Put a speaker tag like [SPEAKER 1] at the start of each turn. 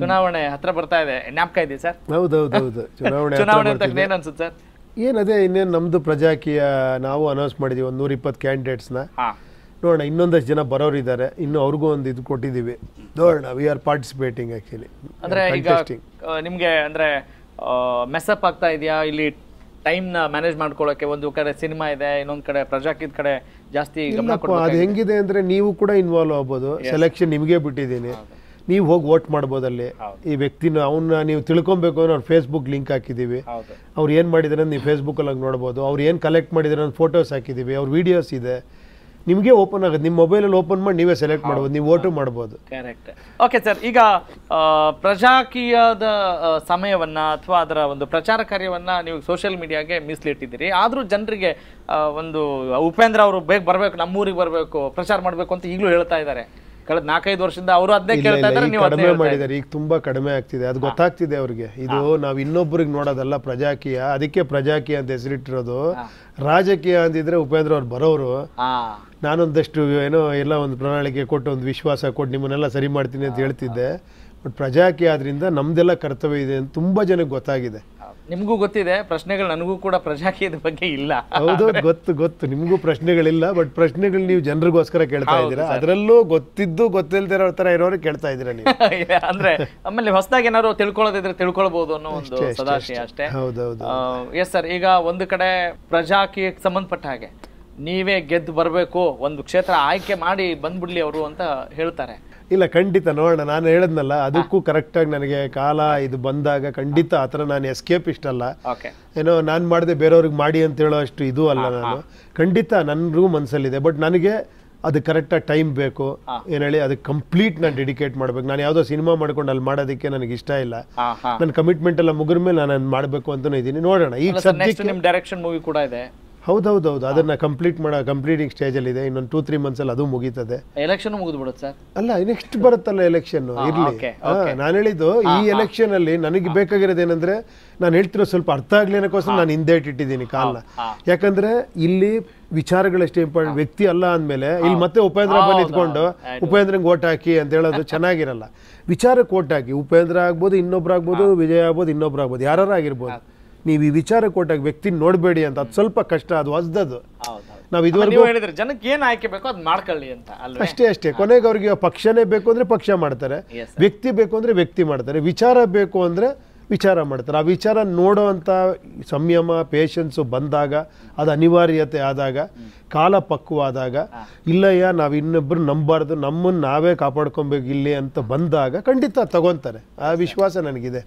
[SPEAKER 1] ಚುನಾವಣೆ ಹತ್ರ ಬರ್ತಾ ಇದೆ ಜ್ಞಾಪಕ ಇದೆ ಸರ್
[SPEAKER 2] ಹೌದೌದೌದು ಚುನಾವಣೆ ಚುನಾವಣೆ ಏನ್ ಅನ್ಸುತ್ತೆ ಸರ್ ಏನದೇ ಇನ್ನೇನು ನಮ್ದು ಪ್ರಜಾಕೀಯ ನಾವು ಅನೌನ್ಸ್ ಮಾಡಿದೀವಿ ಒಂದು ನೂರ ಇಪ್ಪತ್ತು ಕ್ಯಾಂಡಿಡೇಟ್ಸ್ನ ನೋಡೋಣ ಇನ್ನೊಂದಷ್ಟು ಜನ ಇದ್ದಾರೆ ಇನ್ನು ಅವ್ರಿಗೂ ಒಂದು ಇದು ಕೊಟ್ಟಿದ್ದೀವಿ ನೋಡೋಣ ವಿ ಆರ್ ಪಾರ್ಟಿಸಿಪೇಟಿಂಗ್ ಆ್ಯಕ್ಚುಲಿ ಅಂದರೆ ಈಗ
[SPEAKER 1] ನಿಮಗೆ ಅಂದರೆ ಮೆಸ್ಅಪ್ ಆಗ್ತಾ ಇದೆಯಾ ಇಲ್ಲಿ ಟೈಮ್ನ ಮ್ಯಾನೇಜ್ ಮಾಡ್ಕೊಳ್ಳೋಕ್ಕೆ ಒಂದು ಕಡೆ ಸಿನಿಮಾ ಇದೆ ಇನ್ನೊಂದು ಕಡೆ ಪ್ರಜಾಕಿದ ಕಡೆ ಜಾಸ್ತಿ ಅದು
[SPEAKER 2] ಹೆಂಗಿದೆ ಅಂದರೆ ನೀವು ಕೂಡ ಇನ್ವಾಲ್ವ್ ಆಗ್ಬೋದು ಸೆಲೆಕ್ಷನ್ ನಿಮಗೆ ಬಿಟ್ಟಿದ್ದೀನಿ ನೀವು ಹೋಗಿ ವೋಟ್ ಮಾಡ್ಬೋದಲ್ಲಿ ಈ ವ್ಯಕ್ತಿನ ಅವನ್ನ ನೀವು ತಿಳ್ಕೊಬೇಕು ಅಂದ್ರೆ ಅವ್ರ ಫೇಸ್ಬುಕ್ ಲಿಂಕ್ ಹಾಕಿದ್ದೀವಿ ಅವ್ರು ಏನು ಮಾಡಿದ್ದಾರೆ ನೀವು ಫೇಸ್ಬುಕ್ಕಲ್ಲಿ ಹಂಗೆ ನೋಡ್ಬೋದು ಅವ್ರು ಏನು ಕಲೆಕ್ಟ್ ಮಾಡಿದಾರೆ ಅಂತ ಫೋಟೋಸ್ ಹಾಕಿದ್ದೀವಿ ಅವ್ರ ವೀಡಿಯೋಸ್ ಇದೆ ನಿಮಗೆ ಓಪನ್ ಆಗುತ್ತೆ ನಿಮ್ಮ ಮೊಬೈಲಲ್ಲಿ ಓಪನ್ ಮಾಡಿ ನೀವೇ ಸೆಲೆಕ್ಟ್ ಮಾಡ್ಬೋದು ನೀವು ಓಟು ಮಾಡ್ಬೋದು
[SPEAKER 1] ಕರೆಕ್ಟ್ ಓಕೆ ಸರ್ ಈಗ ಪ್ರಜಾಕೀಯದ ಸಮಯವನ್ನು ಅಥವಾ ಅದರ ಒಂದು ಪ್ರಚಾರ ಕಾರ್ಯವನ್ನು ನೀವು ಸೋಷಿಯಲ್ ಮೀಡಿಯಾಗೆ ಮೀಸಲಿಟ್ಟಿದ್ದೀರಿ ಆದರೂ ಜನರಿಗೆ ಒಂದು ಉಪೇಂದ್ರ ಅವರು ಬೇಗ ಬರಬೇಕು ನಮ್ಮೂರಿಗೆ ಬರಬೇಕು ಪ್ರಚಾರ ಮಾಡಬೇಕು ಅಂತ ಈಗಲೂ ಹೇಳ್ತಾ ಇದ್ದಾರೆ ಕಳೆದ ನಾಲ್ಕೈದು ವರ್ಷದಿಂದ ಅವರು ಅದನ್ನೇ ಕೇಳ್ತಾ ಇದ್ದಾರೆ ನೀವು ಕಡಿಮೆ ಮಾಡಿದ್ದಾರೆ
[SPEAKER 2] ಈಗ ತುಂಬಾ ಕಡಿಮೆ ಆಗ್ತಿದೆ ಅದು ಗೊತ್ತಾಗ್ತಿದೆ ಅವ್ರಿಗೆ ಇದು ನಾವು ಇನ್ನೊಬ್ಬರಿಗೆ ನೋಡೋದಲ್ಲ ಪ್ರಜಾಕೀಯ ಅದಕ್ಕೆ ಪ್ರಜಾಕೀಯ ಅಂತ ಹೆಸರಿಟ್ಟಿರೋದು ರಾಜಕೀಯ ಅಂದಿದ್ರೆ ಉಪೇಂದ್ರ ಅವ್ರು ಬರೋರು ನಾನೊಂದಷ್ಟು ಏನೋ ಎಲ್ಲ ಒಂದು ಪ್ರಣಾಳಿಕೆ ಕೊಟ್ಟು ಒಂದು ವಿಶ್ವಾಸ ಕೊಟ್ಟು ನಿಮ್ಮನ್ನೆಲ್ಲ ಸರಿ ಮಾಡ್ತೀನಿ ಅಂತ ಹೇಳ್ತಿದ್ದೆ ಬಟ್ ಪ್ರಜಾಕೀಯ ಆದ್ರಿಂದ ನಮ್ದೆಲ್ಲ ಕರ್ತವ್ಯ ಇದೆ ಅಂತ ತುಂಬಾ ಜನಕ್ಕೆ ಗೊತ್ತಾಗಿದೆ
[SPEAKER 1] ನಿಮಗೂ ಗೊತ್ತಿದೆ ಪ್ರಶ್ನೆಗಳು ನನಗೂ ಕೂಡ ಪ್ರಜಾಕೀಯದ ಬಗ್ಗೆ ಇಲ್ಲ ಹೌದು
[SPEAKER 2] ಗೊತ್ತು ಗೊತ್ತು ನಿಮಗೂ ಪ್ರಶ್ನೆಗಳಿಲ್ಲ ಬಟ್ ಪ್ರಶ್ನೆಗಳು ನೀವು ಜನರಿಗೋಸ್ಕರ ಕೇಳ್ತಾ ಇದ್ದೀರಾ ಅದರಲ್ಲೂ ಗೊತ್ತಿದ್ದು ಇರೋ ತರ ಇರೋರು ಕೇಳ್ತಾ ಇದ್ದೀರಾ ನೀವು
[SPEAKER 1] ಅಂದ್ರೆ ಆಮೇಲೆ ಹೊಸದಾಗಿ ಏನಾದ್ರು ತಿಳ್ಕೊಳ್ಳೋದಿದ್ರೆ ತಿಳ್ಕೊಳ್ಬಹುದು ಅನ್ನೋ ಒಂದು ಸದಾಶಯ ಅಷ್ಟೇ ಹೌದೌದು ಎಸ್ ಸರ್ ಈಗ ಒಂದು ಕಡೆ ಪ್ರಜಾಕೀಯಕ್ಕೆ ಸಂಬಂಧಪಟ್ಟ ಹಾಗೆ ನೀವೇ ಗೆದ್ದು ಬರಬೇಕು ಒಂದು ಕ್ಷೇತ್ರ ಆಯ್ಕೆ ಮಾಡಿ ಬಂದ್ಬಿಡ್ಲಿ ಅವರು ಅಂತ ಹೇಳ್ತಾರೆ
[SPEAKER 2] ಇಲ್ಲ ಖಂಡಿತ ನೋಡೋಣ ನಾನು ಹೇಳದ್ನಲ್ಲ ಅದಕ್ಕೂ ಕರೆಕ್ಟಾಗಿ ನನಗೆ ಕಾಲ ಇದು ಬಂದಾಗ ಖಂಡಿತ ಆ ಥರ ನಾನು ಎಸ್ಕೇಪ್ ಅಲ್ಲ ಏನೋ ನಾನು ಮಾಡಿದೆ ಬೇರೆಯವ್ರಿಗೆ ಮಾಡಿ ಅಂತ ಹೇಳೋ ಅಷ್ಟು ಇದು ಅಲ್ಲ ನಾನು ಖಂಡಿತ ನನಗೂ ಮನಸ್ಸಲ್ಲಿದೆ ಬಟ್ ನನಗೆ ಅದು ಕರೆಕ್ಟಾಗಿ ಟೈಮ್ ಬೇಕು ಏನು ಹೇಳಿ ಅದಕ್ಕೆ ಕಂಪ್ಲೀಟ್ ನಾನು ಡೆಡಿಕೇಟ್ ಮಾಡ್ಬೇಕು ನಾನು ಯಾವುದೋ ಸಿನಿಮಾ ಮಾಡ್ಕೊಂಡು ಅಲ್ಲಿ ಮಾಡೋದಕ್ಕೆ ನನಗೆ ಇಷ್ಟ ಇಲ್ಲ ನನ್ನ ಕಮಿಟ್ಮೆಂಟ್ ಎಲ್ಲ ಮುಗಿದ ಮೇಲೆ ನಾನು ಮಾಡಬೇಕು ಅಂತಲೂ ಇದ್ದೀನಿ ನೋಡೋಣ ಈಗ ಸದ್ಯಕ್ಕೆ ನಿಮ್ಮ
[SPEAKER 1] ಡೈರೆಕ್ಷನ್ ಮೂವಿ ಕೂಡ ಇದೆ
[SPEAKER 2] ಹೌದು ಹೌದು ಹೌದು ಅದನ್ನ ಕಂಪ್ಲೀಟ್ ಮಾಡ ಕಂಪ್ಲೀಟಿಂಗ್ ಅಲ್ಲಿ ಇದೆ ಇನ್ನೊಂದು ಟೂ ತ್ರೀ ಅಲ್ಲಿ ಅದು ಮುಗೀತದೆ
[SPEAKER 1] ಎಲೆಕ್ಷನ್ ಮುಗಿದು ಬಿಡುತ್ತೆ ಸರ್
[SPEAKER 2] ಅಲ್ಲ ನೆಕ್ಸ್ಟ್ ಬರುತ್ತಲ್ಲ ಎಲೆಕ್ಷನ್ ಇರಲಿ ನಾನು ಹೇಳಿದ್ದು ಈ ಎಲೆಕ್ಷನ್ ಅಲ್ಲಿ ನನಗೆ ಬೇಕಾಗಿರೋದು ಏನಂದ್ರೆ ನಾನು ಹೇಳ್ತಿರೋ ಸ್ವಲ್ಪ ಅರ್ಥ ಆಗ್ಲಿ ಅನ್ನೋಕ್ಕೋಸ್ಕರ ನಾನು ಹಿಂದೆ ಇಟ್ಟಿದ್ದೀನಿ ಕಾಲ ಯಾಕಂದ್ರೆ ಇಲ್ಲಿ ವಿಚಾರಗಳಷ್ಟು ಇಂಪಾರ್ಟೆಂಟ್ ವ್ಯಕ್ತಿ ಅಲ್ಲ ಅಂದಮೇಲೆ ಇಲ್ಲಿ ಮತ್ತೆ ಉಪೇಂದ್ರ ಬಂದು ನಿಂತ್ಕೊಂಡು ಉಪೇಂದ್ರಂಗೆ ಓಟ್ ಹಾಕಿ ಅಂತ ಹೇಳೋದು ಚೆನ್ನಾಗಿರಲ್ಲ ವಿಚಾರಕ್ಕೆ ಓಟ್ ಹಾಕಿ ಉಪೇಂದ್ರ ಆಗ್ಬೋದು ಇನ್ನೊಬ್ರು ಆಗ್ಬೋದು ವಿಜಯ್ ಆಗ್ಬೋದು ಇನ್ನೊಬ್ರು ಆಗ್ಬೋದು ಯಾರು ಆಗಿರ್ಬೋದು ನೀವು ಈ ವಿಚಾರ ಕೊಟ್ಟಾಗ ವ್ಯಕ್ತಿ ನೋಡಬೇಡಿ ಅಂತ ಅದು ಸ್ವಲ್ಪ ಕಷ್ಟ ಅದು ಹೊಸದದು ನಾವು ಇದುವರೆಗೂ ಹೇಳಿದ್ರೆ
[SPEAKER 1] ಜನಕ್ಕೆ ಏನು ಆಯ್ಕೆ ಬೇಕೋ ಮಾಡ್ಕೊಳ್ಳಿ ಅಂತ ಅಷ್ಟೇ
[SPEAKER 2] ಅಷ್ಟೇ ಕೊನೆಗೆ ಅವ್ರಿಗೆ ಪಕ್ಷನೇ ಬೇಕು ಅಂದರೆ ಪಕ್ಷ ಮಾಡ್ತಾರೆ ವ್ಯಕ್ತಿ ಬೇಕು ಅಂದರೆ ವ್ಯಕ್ತಿ ಮಾಡ್ತಾರೆ ವಿಚಾರ ಬೇಕು ಅಂದರೆ ವಿಚಾರ ಮಾಡ್ತಾರೆ ಆ ವಿಚಾರ ನೋಡುವಂತ ಸಂಯಮ ಪೇಷನ್ಸು ಬಂದಾಗ ಅದು ಅನಿವಾರ್ಯತೆ ಆದಾಗ ಕಾಲ ಪಕ್ವಾದಾಗ ಇಲ್ಲಯ್ಯ ನಾವು ಇನ್ನೊಬ್ರು ನಂಬಾರ್ದು ನಮ್ಮನ್ನ ನಾವೇ ಕಾಪಾಡ್ಕೊಬೇಕು ಇಲ್ಲಿ ಅಂತ ಬಂದಾಗ ಖಂಡಿತ ತಗೊಂತಾರೆ ಆ ವಿಶ್ವಾಸ ನನಗಿದೆ